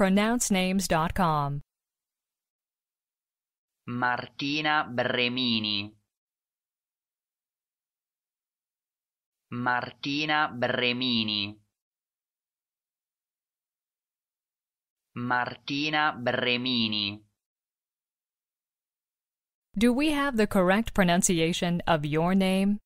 pronouncenames.com. Martina Bremini. Martina Bremini. Martina Bremini. Do we have the correct pronunciation of your name?